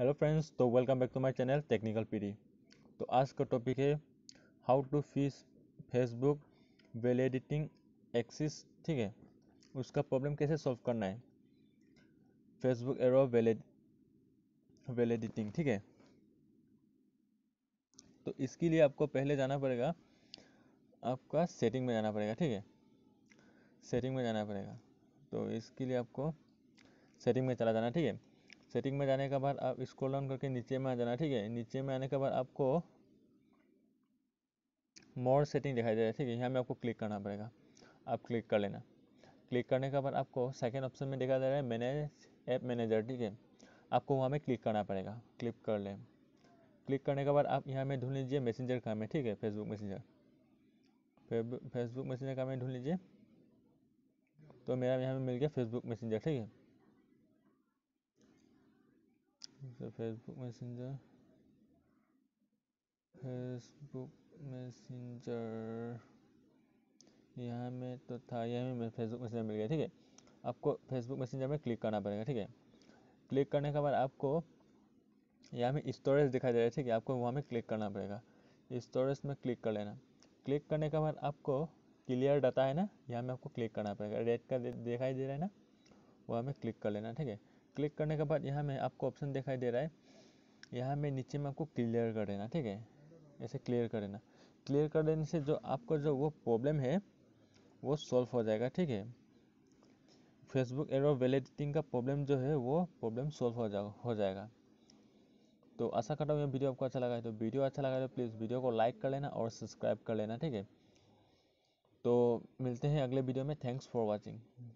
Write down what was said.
hello friends तो welcome back to my channel technical PD तो आज का टॉपिक है how to fix Facebook well editing access ठीक है उसका प्रॉब्लम कैसे सॉल्व करना है Facebook error well well editing ठीक है तो इसके लिए आपको पहले जाना पड़ेगा आपका सेटिंग में जाना पड़ेगा ठीक है सेटिंग में जाना पड़ेगा तो इसके लिए आपको सेटिंग में चला जाना ठीक है सेटिंग में जाने के बाद आप स्क्रॉल ऑन करके नीचे में आ जाना ठीक है नीचे में आने के बाद आपको मोर सेटिंग दिखाई दे रहा है ठीक है यहाँ में आपको क्लिक करना पड़ेगा आप क्लिक कर लेना क्लिक करने के बाद आपको सेकेंड ऑप्शन में दिखाई दे रहा है मैनेज ऐप मैनेजर ठीक है आपको वहाँ में क्लिक करना पड़ेगा क्लिक कर लें क्लिक करने के बाद आप यहाँ में ढूंढ लीजिए मैसेंजर का में ठीक है फेसबुक मैसेंजर फेसबुक मैसेंजर का में ढूंढ लीजिए तो मेरा यहाँ में मिल गया फेसबुक मैसेंजर ठीक है फेसबुक मैसेंजर फेसबुक मैसेंजर यहाँ में तो था यहाँ में फेसबुक मैसेंजर मिल गया ठीक है आपको फेसबुक मैसेंजर में क्लिक करना पड़ेगा ठीक है क्लिक करने के बाद आपको यहाँ में स्टोरेज दिखाई दे रहा है ठीक है आपको वहाँ में क्लिक करना पड़ेगा स्टोरेज में क्लिक कर लेना क्लिक करने के बाद आपको क्लियर डाटा है ना यहाँ में आपको क्लिक करना पड़ेगा रेड का दिखाई दे रहा है ना वहाँ में क्लिक कर लेना ठीक है क्लिक करने के बाद यहाँ में आपको ऑप्शन दिखाई दे रहा है यहाँ में नीचे में आपको क्लियर कर देना ठीक है ऐसे क्लियर कर देना क्लियर कर देने से जो आपका जो वो प्रॉब्लम है वो सॉल्व हो जाएगा ठीक है फेसबुक एरो वैलिडिटिंग का प्रॉब्लम जो है वो प्रॉब्लम सॉल्व हो जा हो जाएगा तो आशा करता हूँ ये वीडियो आपको अच्छा लगा है तो वीडियो अच्छा लगा है तो प्लीज़ वीडियो को लाइक कर लेना और सब्सक्राइब कर लेना ठीक है तो मिलते हैं अगले वीडियो में थैंक्स फॉर वॉचिंग